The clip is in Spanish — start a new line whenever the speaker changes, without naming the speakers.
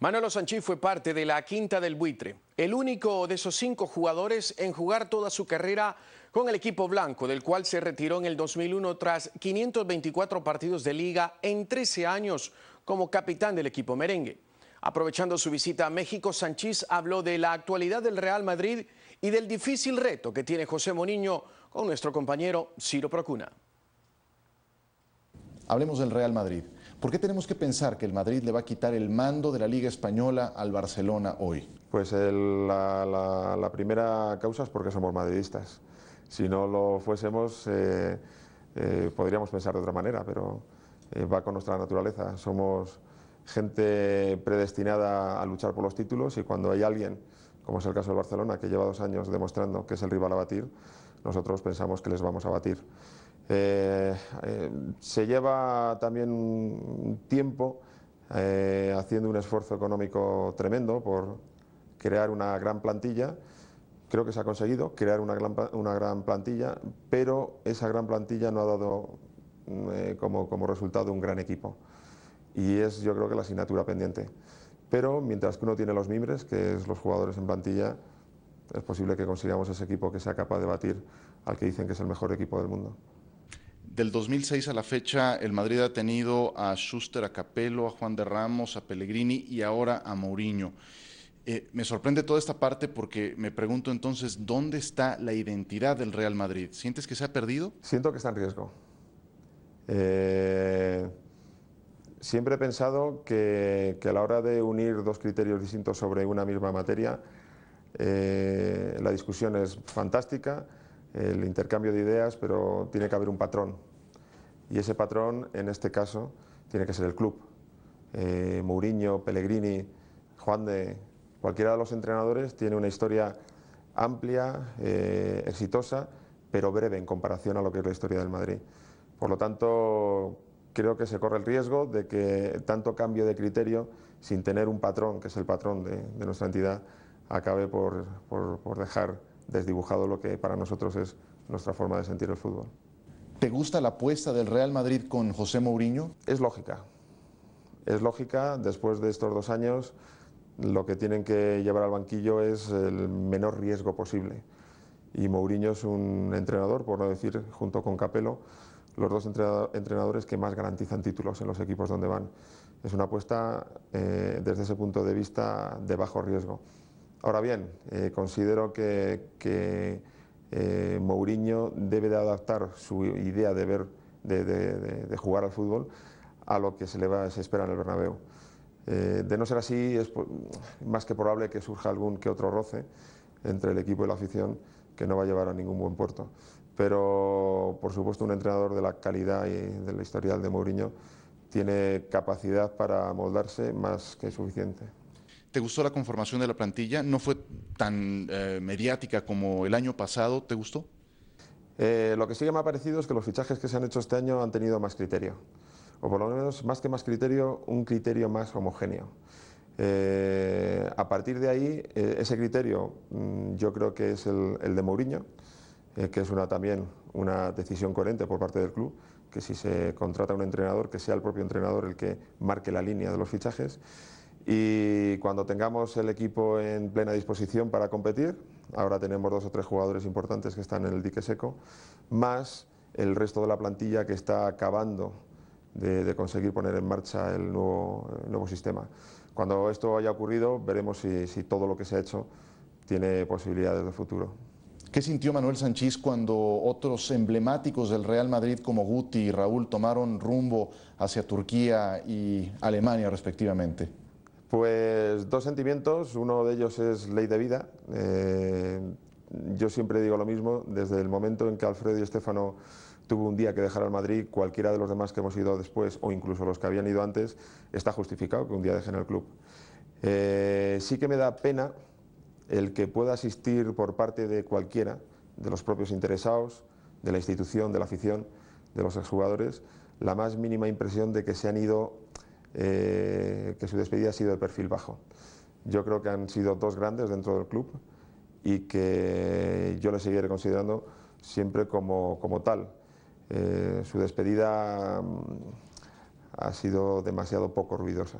Manolo Sanchís fue parte de la quinta del buitre, el único de esos cinco jugadores en jugar toda su carrera con el equipo blanco, del cual se retiró en el 2001 tras 524 partidos de liga en 13 años como capitán del equipo merengue. Aprovechando su visita a México, Sanchís habló de la actualidad del Real Madrid y del difícil reto que tiene José Moniño con nuestro compañero Ciro Procuna. Hablemos del Real Madrid. ¿Por qué tenemos que pensar que el Madrid le va a quitar el mando de la Liga Española al Barcelona hoy?
Pues la, primera causa es porque somos madridistas. Si no lo fuésemos, eh, eh, podríamos pensar de otra manera, pero eh, va con nuestra naturaleza. Somos gente predestinada a luchar por los títulos y cuando hay alguien, como es el caso del Barcelona, que lleva dos años demostrando que es el rival a batir, nosotros pensamos que les vamos a batir. Eh, eh, se lleva también un tiempo eh, haciendo un esfuerzo económico tremendo por crear una gran plantilla. Creo que se ha conseguido crear una gran, plantilla, pero esa gran plantilla no ha dado mm, como, resultado un gran equipo. Y es yo creo que la asignatura pendiente. Pero mientras que uno tiene los mimbres, que es los jugadores en plantilla, es posible que consigamos ese equipo que sea capaz de batir al que dicen que es el mejor equipo del mundo del 2006
a la fecha, el Madrid ha tenido a Schuster, a Capello, a Juan de Ramos, a Pellegrini y ahora a Mourinho. Eh, me sorprende toda esta parte porque me pregunto entonces, ¿dónde está la identidad del Real Madrid? ¿Sientes que se ha perdido? Siento que está en riesgo.
Eh, siempre he pensado que, a la hora de unir dos criterios distintos sobre una misma materia, eh, la discusión es fantástica, el intercambio de ideas, pero tiene que haber un patrón y ese patrón, en este caso, tiene que ser el club. Eh, Mourinho, Pellegrini, Juan de, cualquiera de los entrenadores tiene una historia amplia, eh, exitosa, pero breve en comparación a lo que es la historia del Madrid. Por lo tanto, creo que se corre el riesgo de que tanto cambio de criterio, sin tener un patrón, que es el patrón de, nuestra entidad, acabe por dejar desdibujado lo que para nosotros es nuestra forma de sentir el fútbol. ¿Te gusta la apuesta del Real Madrid con José Mourinho? Es lógica. Es lógica, después de estos dos años, lo que tienen que llevar al banquillo es el menor riesgo posible. Y Mourinho es un entrenador, por no decir, junto con Capello, los dos entrenadores que más garantizan títulos en los equipos donde van. Es una apuesta, eh, desde ese punto de vista, de bajo riesgo. Ahora bien, eh, considero que eh, Mourinho debe de adaptar su idea de, ver, de, jugar al fútbol a lo que se le va, se espera en el Bernabéu. Eh, de no ser así, es más que probable que surja algún que otro roce entre el equipo y la afición que no va a llevar a ningún buen puerto. Pero, por supuesto, un entrenador de la calidad y de la historial de Mourinho tiene capacidad para moldarse más que suficiente.
¿Te gustó la conformación de la plantilla? ¿No fue tan eh, mediática como el
año pasado? ¿Te gustó? Eh, lo que sí me ha parecido es que los fichajes que se han hecho este año han tenido más criterio, o por lo menos más que más criterio, un criterio más homogéneo. Eh, a partir de ahí, ese criterio mm, yo creo que es el, el de Mourinho, que es una, también una decisión coherente por parte del club, que si se contrata un entrenador, que sea el propio entrenador el que marque la línea de los fichajes y cuando tengamos el equipo en plena disposición para competir, ahora tenemos dos o tres jugadores importantes que están en el dique seco, más el resto de la plantilla que está acabando de, conseguir poner en marcha el nuevo, sistema. Cuando esto haya ocurrido, veremos si, todo lo que se ha hecho tiene posibilidades de futuro. ¿Qué sintió Manuel Sanchís cuando otros emblemáticos del Real Madrid como Guti y Raúl
tomaron rumbo hacia Turquía y Alemania respectivamente?
Pues dos sentimientos, uno de ellos es ley de vida. Eh, yo siempre digo lo mismo, desde el momento en que Alfredo y Estefano tuvo un día que dejar al Madrid, cualquiera de los demás que hemos ido después o incluso los que habían ido antes, está justificado que un día dejen el club. Eh, sí que me da pena el que pueda asistir por parte de cualquiera, de los propios interesados, de la institución, de la afición, de los exjugadores, la más mínima impresión de que se han ido eh, que su despedida ha sido de perfil bajo. Yo creo que han sido dos grandes dentro del club y que yo le seguiré considerando siempre como, tal. Eh, su despedida mm, ha sido demasiado poco ruidosa.